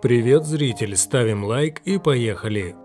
Привет, зритель, ставим лайк и поехали!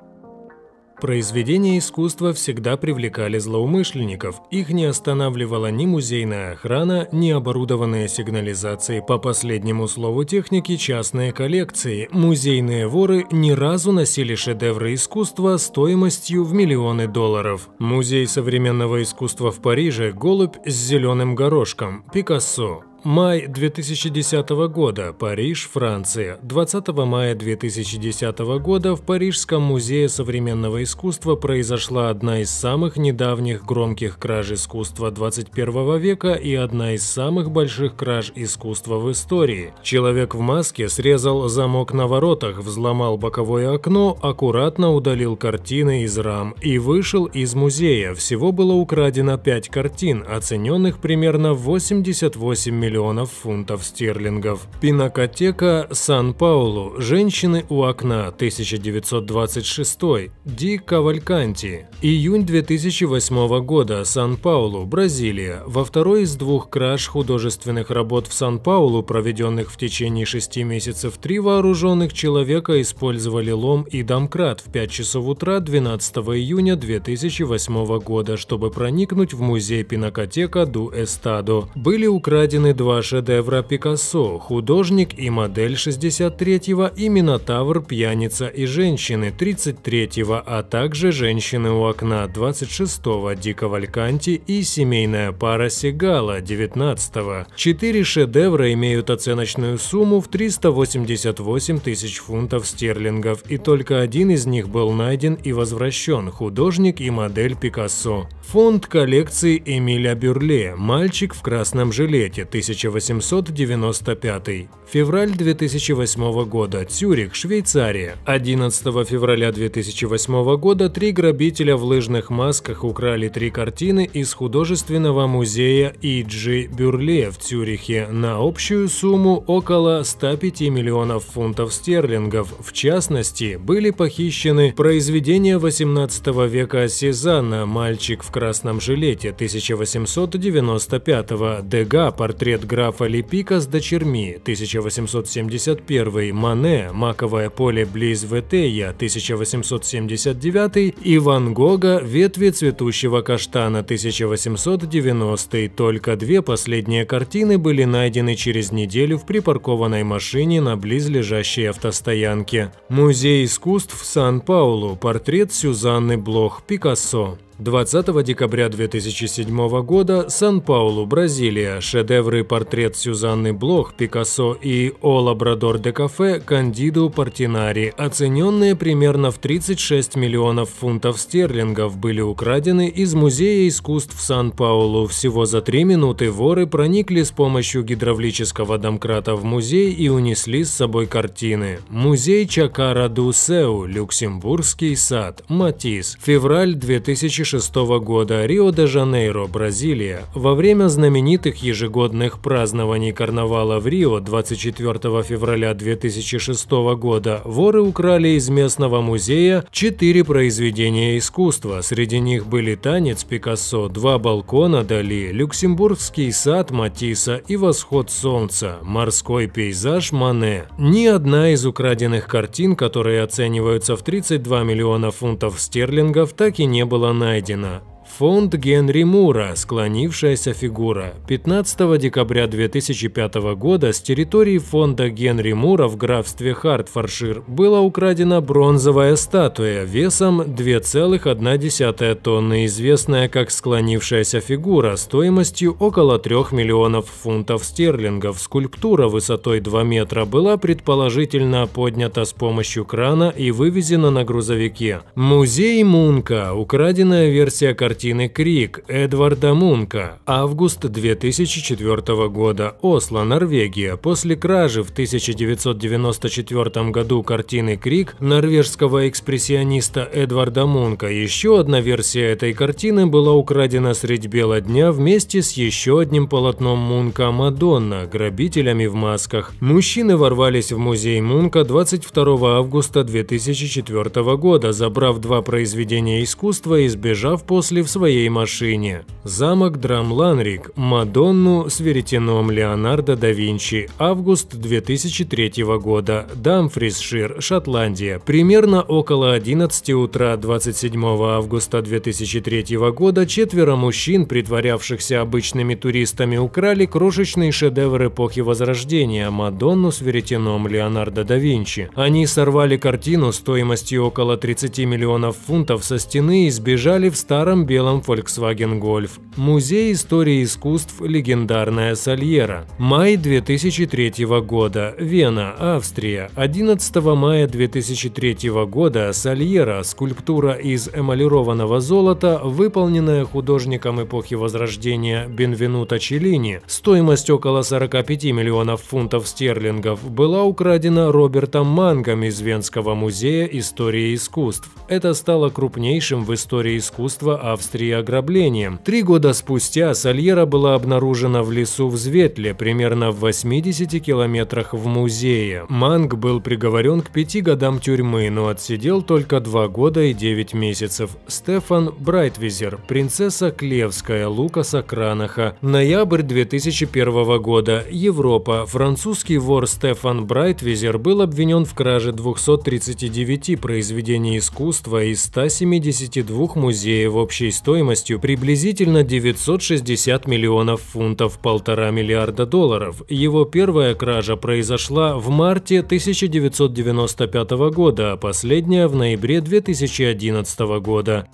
Произведения искусства всегда привлекали злоумышленников, их не останавливала ни музейная охрана, ни оборудованные сигнализации по последнему слову техники частные коллекции. Музейные воры ни разу носили шедевры искусства стоимостью в миллионы долларов. Музей современного искусства в Париже «Голубь с зеленым горошком» Пикассо. Май 2010 года. Париж, Франция. 20 мая 2010 года в Парижском музее современного искусства произошла одна из самых недавних громких краж искусства 21 века и одна из самых больших краж искусства в истории. Человек в маске срезал замок на воротах, взломал боковое окно, аккуратно удалил картины из рам и вышел из музея. Всего было украдено 5 картин, оцененных примерно 88 миллионов миллионов фунтов стерлингов. Пинакотека Сан-Паулу «Женщины у окна» 1926, Ди Кавальканти. Июнь 2008 года, Сан-Паулу, Бразилия. Во второй из двух краж художественных работ в Сан-Паулу, проведенных в течение шести месяцев, три вооруженных человека использовали лом и домкрат в 5 часов утра 12 июня 2008 года, чтобы проникнуть в музей Пинакотека Ду Эстадо. Были украдены два шедевра Пикассо «Художник» и «Модель» 63-го и «Минотавр. Пьяница и женщины» 33-го, а также «Женщины у окна» 26-го, Дико Вальканти и «Семейная пара Сигала» 19-го. Четыре шедевра имеют оценочную сумму в 388 тысяч фунтов стерлингов, и только один из них был найден и возвращен – «Художник» и «Модель» Пикассо. Фонд коллекции Эмиля Бюрле «Мальчик в красном жилете» 1900 1895. Февраль 2008 года. Цюрих, Швейцария. 11 февраля 2008 года три грабителя в лыжных масках украли три картины из художественного музея И.Джи Бюрле в Цюрихе на общую сумму около 105 миллионов фунтов стерлингов. В частности, были похищены произведения 18 века Сезанна «Мальчик в красном жилете» 1895, Дега «Портрет брак графа Лепика с дочерьми 1871, Мане, Маковое поле близ Ветея 1879 и Ван Гога Ветви цветущего каштана 1890. Только две последние картины были найдены через неделю в припаркованной машине на близлежащей автостоянке. Музей искусств Сан-Паулу. Портрет Сюзанны Блох Пикассо. 20 декабря 2007 года Сан-Паулу, Бразилия. Шедевры портрет Сюзанны Блох, Пикассо и «О Лабрадор де Кафе» Кандидо Портинари, оцененные примерно в 36 миллионов фунтов стерлингов, были украдены из Музея искусств Сан-Паулу. Всего за три минуты воры проникли с помощью гидравлического домкрата в музей и унесли с собой картины. Музей Чакара-ду-Сеу, Люксембургский сад, Матис, февраль 2016 2006 года Рио-де-Жанейро, Бразилия, во время знаменитых ежегодных празднований карнавала в Рио 24 февраля 2006 года воры украли из местного музея четыре произведения искусства. Среди них были «Танец» Пикассо, «Два балкона» Дали, «Люксембургский сад» Матисса и «Восход солнца», «Морской пейзаж» Мане. Ни одна из украденных картин, которые оцениваются в 32 миллиона фунтов стерлингов, так и не была найдена найдено. Фонд Генри Мура «Склонившаяся фигура» 15 декабря 2005 года с территории фонда Генри Мура в графстве Хартфоршир была украдена бронзовая статуя весом 2,1 тонны, известная как «Склонившаяся фигура» стоимостью около 3 миллионов фунтов стерлингов. Скульптура высотой 2 метра была предположительно поднята с помощью крана и вывезена на грузовике. Музей Мунка – украденная версия картины картины «Крик» Эдварда Мунка. Август 2004 года. Осло, Норвегия. После кражи в 1994 году картины «Крик» норвежского экспрессиониста Эдварда Мунка еще одна версия этой картины была украдена средь бела дня вместе с еще одним полотном Мунка «Мадонна» грабителями в масках. Мужчины ворвались в музей Мунка 22 августа 2004 года, забрав два произведения искусства и сбежав после в своей машине. Замок Драмланрик, Мадонну с веретеном Леонардо да Винчи, август 2003 года, Дамфрисшир, Шотландия, примерно около 11 утра 27 августа 2003 года четверо мужчин, притворявшихся обычными туристами, украли крошечный шедевр эпохи Возрождения – Мадонну с веретеном Леонардо да Винчи. Они сорвали картину стоимостью около 30 миллионов фунтов со стены и сбежали в старом белом Volkswagen Golf. Музей истории искусств «Легендарная Сальера». Май 2003 года. Вена, Австрия. 11 мая 2003 года Сальера, скульптура из эмалированного золота, выполненная художником эпохи Возрождения Бенвенуто Челлини, стоимость около 45 миллионов фунтов стерлингов, была украдена Робертом Мангом из Венского музея истории искусств. Это стало крупнейшим в истории искусства Австрии Австрии ограблением. Три года спустя Сальера была обнаружена в лесу в Зветле, примерно в 80 километрах в музее. Манг был приговорен к пяти годам тюрьмы, но отсидел только два года и девять месяцев. Стефан Брайтвизер, принцесса Клевская Лукаса Кранаха. Ноябрь 2001 года. Европа. Французский вор Стефан Брайтвизер был обвинен в краже 239 произведений искусства из 172 музеев общей стоимостью приблизительно 960 миллионов фунтов, полтора миллиарда долларов. Его первая кража произошла в марте 1995 года, а последняя в ноябре 2011 года.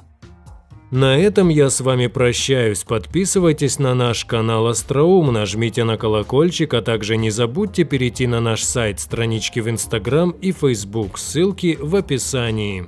На этом я с вами прощаюсь. Подписывайтесь на наш канал Остроум, нажмите на колокольчик, а также не забудьте перейти на наш сайт, странички в Инстаграм и Фейсбук. Ссылки в описании.